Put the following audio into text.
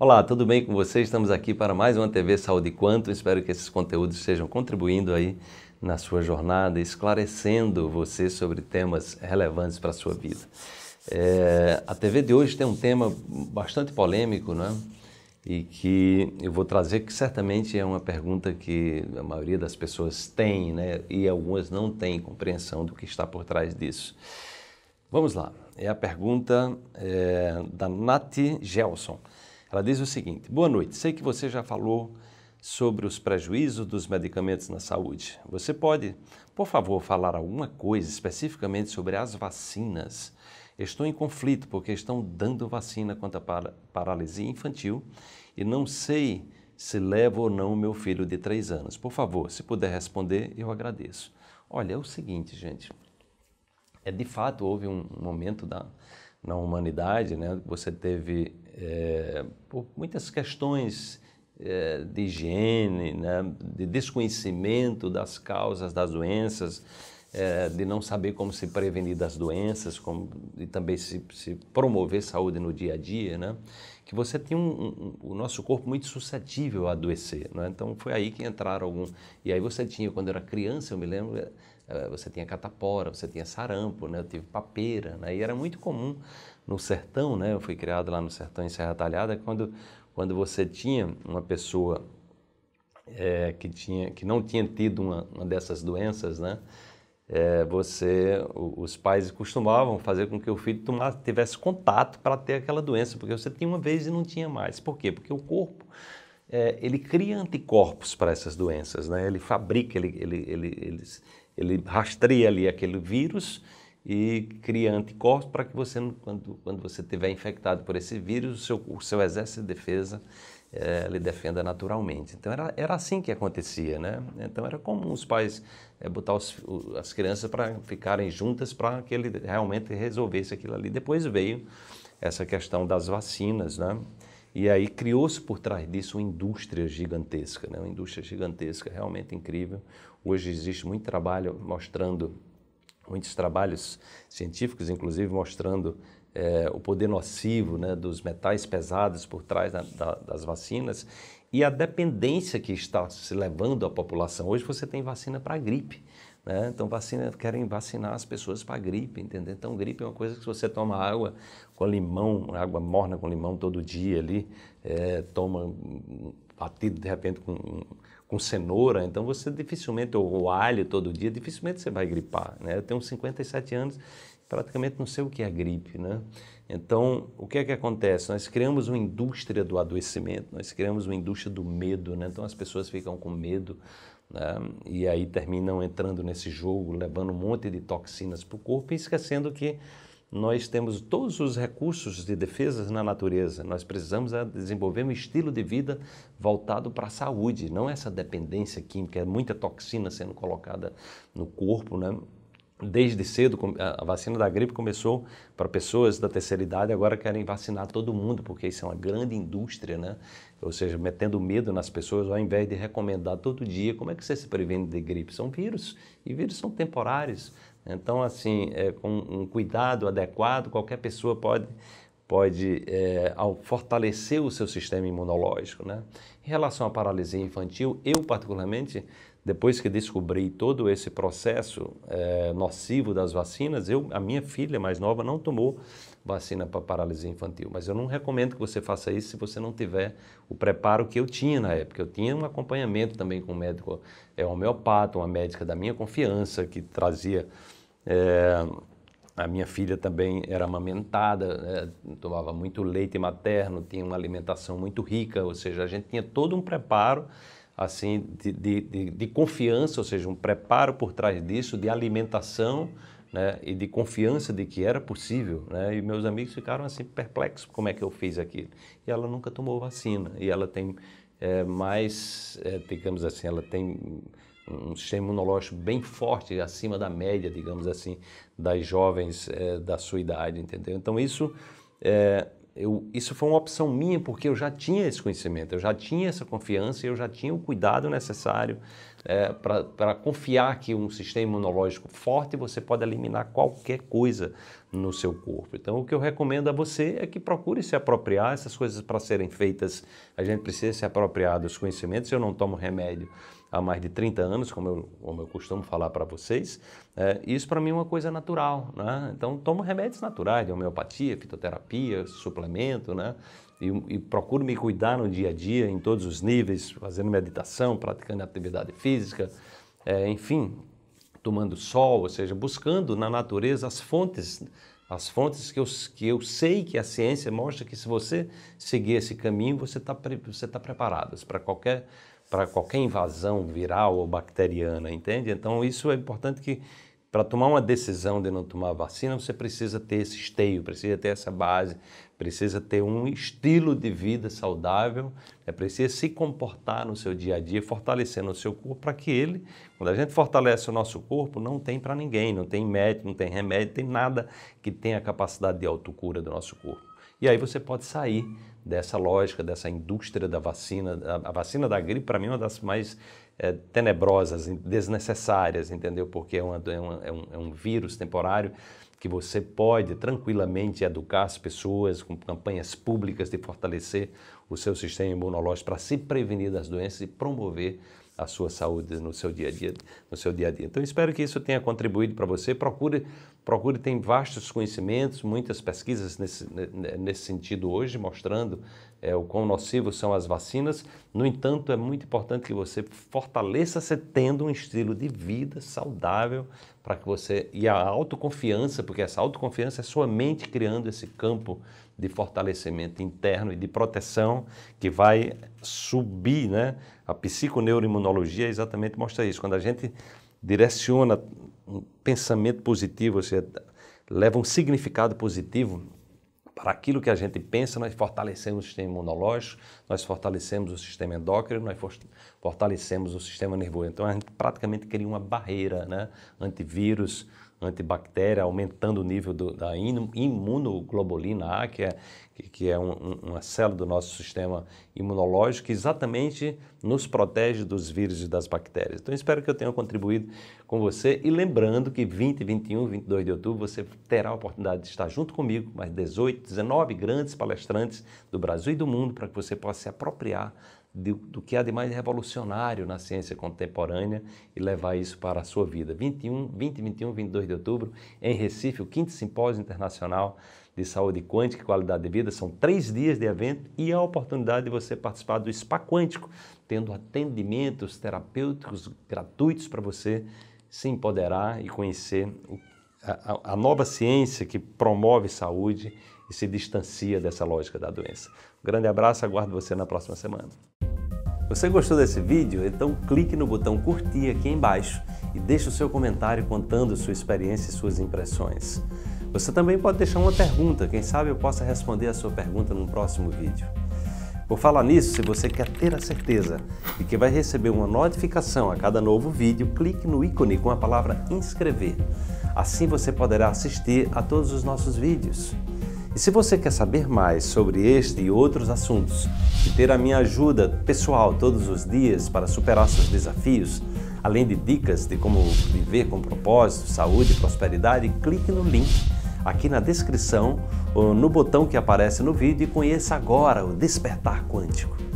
Olá, tudo bem com vocês? Estamos aqui para mais uma TV Saúde Quanto. Espero que esses conteúdos estejam contribuindo aí na sua jornada, esclarecendo você sobre temas relevantes para a sua vida. É, a TV de hoje tem um tema bastante polêmico, né? E que eu vou trazer, que certamente é uma pergunta que a maioria das pessoas tem, né? E algumas não têm compreensão do que está por trás disso. Vamos lá. É a pergunta é, da Nath Gelson. Ela diz o seguinte: Boa noite, sei que você já falou sobre os prejuízos dos medicamentos na saúde. Você pode, por favor, falar alguma coisa especificamente sobre as vacinas? Estou em conflito porque estão dando vacina contra a paralisia infantil e não sei se levo ou não o meu filho de três anos. Por favor, se puder responder, eu agradeço. Olha, é o seguinte, gente. É de fato houve um momento da na humanidade, né? Você teve é, muitas questões é, de higiene, né? De desconhecimento das causas das doenças, é, de não saber como se prevenir das doenças, como, e também se, se promover saúde no dia a dia, né? Que você tem um, um, o nosso corpo muito suscetível a adoecer, né? Então foi aí que entraram algum e aí você tinha quando era criança, eu me lembro você tinha catapora, você tinha sarampo, né? eu tive papeira, né? e era muito comum no sertão, né? eu fui criado lá no sertão em Serra Talhada, quando, quando você tinha uma pessoa é, que, tinha, que não tinha tido uma, uma dessas doenças, né? É, você, os pais costumavam fazer com que o filho tomasse, tivesse contato para ter aquela doença, porque você tinha uma vez e não tinha mais. Por quê? Porque o corpo é, ele cria anticorpos para essas doenças, né? Ele fabrica, ele, ele, ele, ele, ele rastreia ali aquele vírus e cria anticorpos para que você, quando, quando você tiver infectado por esse vírus, o seu, o seu exército de defesa é, eh, ele defenda naturalmente. Então era, era assim que acontecia, né? Então era comum os pais é, botar os, o, as crianças para ficarem juntas para que ele realmente resolvesse aquilo ali. Depois veio essa questão das vacinas, né? E aí criou-se por trás disso uma indústria gigantesca, né? uma indústria gigantesca realmente incrível. Hoje existe muito trabalho mostrando, muitos trabalhos científicos, inclusive, mostrando é, o poder nocivo né, dos metais pesados por trás da, da, das vacinas e a dependência que está se levando à população. Hoje você tem vacina para gripe. Né? Então, vacina, querem vacinar as pessoas para gripe, entendeu? Então, gripe é uma coisa que se você toma água com limão, água morna com limão todo dia ali, é, toma batido de repente com, com cenoura, então você dificilmente, ou, ou alho todo dia, dificilmente você vai gripar. Né? Eu tenho 57 anos praticamente não sei o que é gripe, né? Então, o que é que acontece? Nós criamos uma indústria do adoecimento, nós criamos uma indústria do medo, né? Então as pessoas ficam com medo, né? E aí terminam entrando nesse jogo, levando um monte de toxinas para o corpo e esquecendo que nós temos todos os recursos de defesa na natureza. Nós precisamos ah, desenvolver um estilo de vida voltado para a saúde, não essa dependência química, é muita toxina sendo colocada no corpo, né? Desde cedo, a vacina da gripe começou para pessoas da terceira idade, agora querem vacinar todo mundo, porque isso é uma grande indústria, né? Ou seja, metendo medo nas pessoas, ao invés de recomendar todo dia, como é que você se previne de gripe? São vírus, e vírus são temporários. Então, assim, é, com um cuidado adequado, qualquer pessoa pode, pode é, fortalecer o seu sistema imunológico, né? Em relação à paralisia infantil, eu particularmente depois que descobri todo esse processo é, nocivo das vacinas, eu, a minha filha mais nova não tomou vacina para paralisia infantil. Mas eu não recomendo que você faça isso se você não tiver o preparo que eu tinha na época. Eu tinha um acompanhamento também com um médico é, homeopata, uma médica da minha confiança, que trazia. É, a minha filha também era amamentada, né? tomava muito leite materno, tinha uma alimentação muito rica, ou seja, a gente tinha todo um preparo assim de, de, de, de confiança, ou seja, um preparo por trás disso, de alimentação né, e de confiança de que era possível. Né, e meus amigos ficaram assim perplexos, como é que eu fiz aquilo? E ela nunca tomou vacina, e ela tem é, mais, é, digamos assim, ela tem um sistema imunológico bem forte, acima da média, digamos assim, das jovens é, da sua idade, entendeu? Então isso é, eu, isso foi uma opção minha porque eu já tinha esse conhecimento, eu já tinha essa confiança, eu já tinha o cuidado necessário é, para confiar que um sistema imunológico forte você pode eliminar qualquer coisa no seu corpo. Então, o que eu recomendo a você é que procure se apropriar, essas coisas para serem feitas, a gente precisa se apropriar dos conhecimentos. Eu não tomo remédio há mais de 30 anos, como eu, como eu costumo falar para vocês, é, isso para mim é uma coisa natural. Né? Então, tomo remédios naturais, homeopatia, fitoterapia, suplemento, né? E, e, procuro me cuidar no dia a dia, em todos os níveis, fazendo meditação, praticando atividade física, é, enfim, tomando sol, ou seja, buscando na natureza as fontes as fontes que eu, que eu sei que a ciência mostra que se você seguir esse caminho, você está você tá preparado para qualquer para qualquer invasão viral ou bacteriana, entende? Então isso é importante que para tomar uma decisão de não tomar vacina, você precisa ter esse esteio, precisa ter essa base, precisa ter um estilo de vida saudável, é precisa se comportar no seu dia a dia, fortalecendo o seu corpo para que ele, quando a gente fortalece o nosso corpo, não tem para ninguém, não tem médico, não tem remédio, não tem nada que tenha a capacidade de autocura do nosso corpo. E aí você pode sair dessa lógica, dessa indústria da vacina. A, vacina da gripe, para mim, é uma das mais é, tenebrosas, desnecessárias, entendeu? Porque é, uma, é, é, um, é um vírus temporário que você pode tranquilamente educar as pessoas com campanhas públicas de fortalecer o seu sistema imunológico para se prevenir das doenças e promover a sua saúde no seu dia a dia, no seu dia a dia. Então espero que isso tenha contribuído para você. Procure, procure tem vastos conhecimentos, muitas pesquisas nesse, nesse sentido hoje mostrando é, o quão nocivos são as vacinas. No entanto, é muito importante que você fortaleça-se tendo um estilo de vida saudável para que você. E a autoconfiança, porque essa autoconfiança é sua mente criando esse campo de fortalecimento interno e de proteção que vai subir, né? A psiconeuroimunologia exatamente mostra isso. Quando a gente direciona um pensamento positivo, você leva um significado positivo para aquilo que a gente pensa, nós fortalecemos o sistema imunológico, nós fortalecemos o sistema endócrino, nós fortalecemos o sistema nervoso. Então a gente praticamente cria uma barreira, né? Antivírus, antibactéria, aumentando o nível do, da imunoglobulina A, que é, que é um, uma célula do nosso sistema imunológico, que exatamente nos protege dos vírus e das bactérias. Então, espero que eu tenha contribuído com você. E lembrando que 20, 21, 22 de outubro, você terá a oportunidade de estar junto comigo, mais 18, 19 grandes palestrantes do Brasil e do mundo, para que você possa se apropriar do, do que há de mais revolucionário na ciência contemporânea e levar isso para a sua vida. 21, 20, 21, 22 de outubro, em Recife, o quinto simpósio internacional de saúde quântica e qualidade de vida. São três dias de evento e a oportunidade de você participar do Spa Quântico, tendo atendimentos terapêuticos gratuitos para você se empoderar e conhecer a, a, a, nova ciência que promove saúde e se distancia dessa lógica da doença. Um grande abraço, aguardo você na próxima semana. Você gostou desse vídeo? Então clique no botão curtir aqui embaixo e deixe o seu comentário contando sua experiência e suas impressões. Você também pode deixar uma pergunta, quem sabe eu possa responder a sua pergunta num próximo vídeo. Por falar nisso, se você quer ter a certeza de que vai receber uma notificação a cada novo vídeo, clique no ícone com a palavra inscrever. Assim você poderá assistir a todos os nossos vídeos. E se você quer saber mais sobre este e outros assuntos e ter a minha ajuda pessoal todos os dias para superar seus desafios, além de dicas de como viver com propósito, saúde e prosperidade, clique no link aqui na descrição ou no botão que aparece no vídeo e conheça agora o Despertar Quântico.